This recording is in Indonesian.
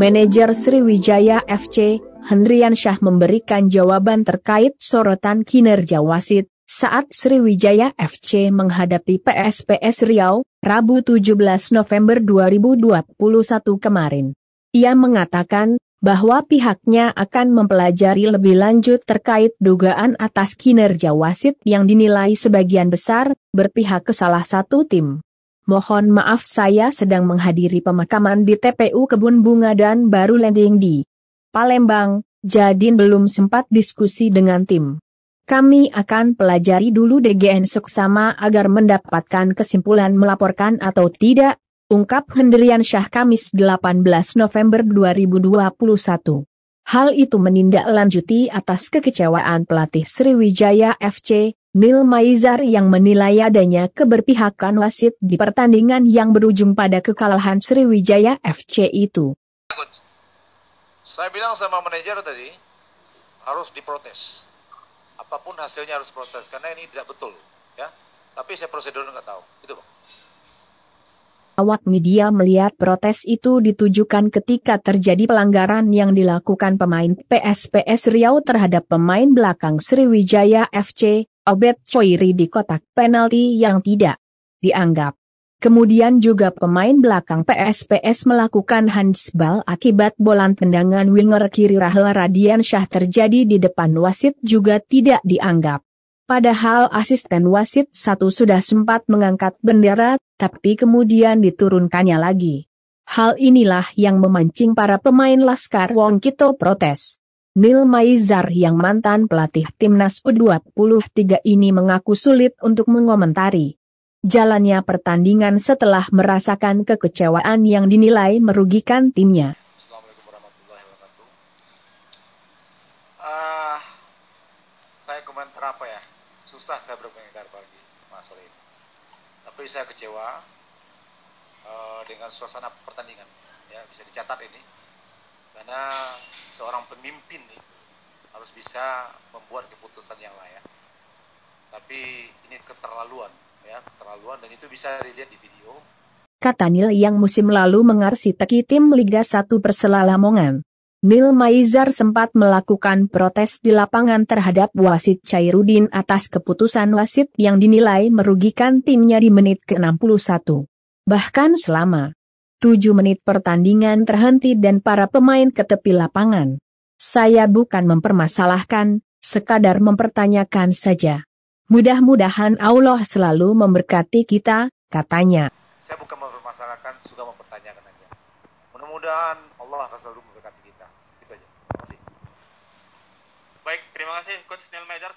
Manajer Sriwijaya FC, Hendrian Syah memberikan jawaban terkait sorotan kinerja wasit saat Sriwijaya FC menghadapi PSPS Riau, Rabu 17 November 2021 kemarin. Ia mengatakan, bahwa pihaknya akan mempelajari lebih lanjut terkait dugaan atas kinerja wasit yang dinilai sebagian besar berpihak ke salah satu tim mohon maaf saya sedang menghadiri pemakaman di TPU Kebun Bunga dan baru landing di Palembang, jadi belum sempat diskusi dengan tim. Kami akan pelajari dulu DGN seksama agar mendapatkan kesimpulan melaporkan atau tidak, ungkap Hendrian Syah Kamis 18 November 2021. Hal itu menindaklanjuti atas kekecewaan pelatih Sriwijaya FC, Nil Maizar yang menilai adanya keberpihakan wasit di pertandingan yang berujung pada kekalahan Sriwijaya FC itu. Saya bilang sama manajer tadi, harus diprotes. Apapun hasilnya harus proses, karena ini tidak betul. ya. Tapi saya prosedur nggak tahu. Itu bang. Awak media melihat protes itu ditujukan ketika terjadi pelanggaran yang dilakukan pemain PSPS Riau terhadap pemain belakang Sriwijaya FC Obed Choiri di kotak penalti yang tidak dianggap. Kemudian juga pemain belakang PSPS melakukan handsball akibat bolan tendangan winger kiri Rahel Radian Syah terjadi di depan wasit juga tidak dianggap. Padahal asisten wasit satu sudah sempat mengangkat bendera, tapi kemudian diturunkannya lagi. Hal inilah yang memancing para pemain Laskar Wong Kito protes. Nil Maizar yang mantan pelatih timnas U23 ini mengaku sulit untuk mengomentari. Jalannya pertandingan setelah merasakan kekecewaan yang dinilai merugikan timnya. Assalamualaikum warahmatullahi wabarakatuh. Uh, saya komentar apa ya? Susah saya berkomentar pagi, Mas Sore. Tapi saya kecewa uh, dengan suasana pertandingan. Ya bisa dicatat ini karena seorang pemimpin nih, harus bisa membuat keputusan yang layak tapi ini keterlaluan ya keterlaluan dan itu bisa dilihat di video kata Nil yang musim lalu mengarsiteki tim Liga 1 Persela Lamongan Nil Maizar sempat melakukan protes di lapangan terhadap wasit Cairudin atas keputusan wasit yang dinilai merugikan timnya di menit ke-61. Bahkan selama Tujuh menit pertandingan terhenti dan para pemain ke tepi lapangan. Saya bukan mempermasalahkan, sekadar mempertanyakan saja. Mudah-mudahan Allah selalu memberkati kita, katanya. Saya bukan mempermasalahkan, sudah mempertanyakan saja. Mudah-mudahan Allah akan selalu memberkati kita. Itu aja. Terima kasih. Baik, terima kasih Coach Neil Major.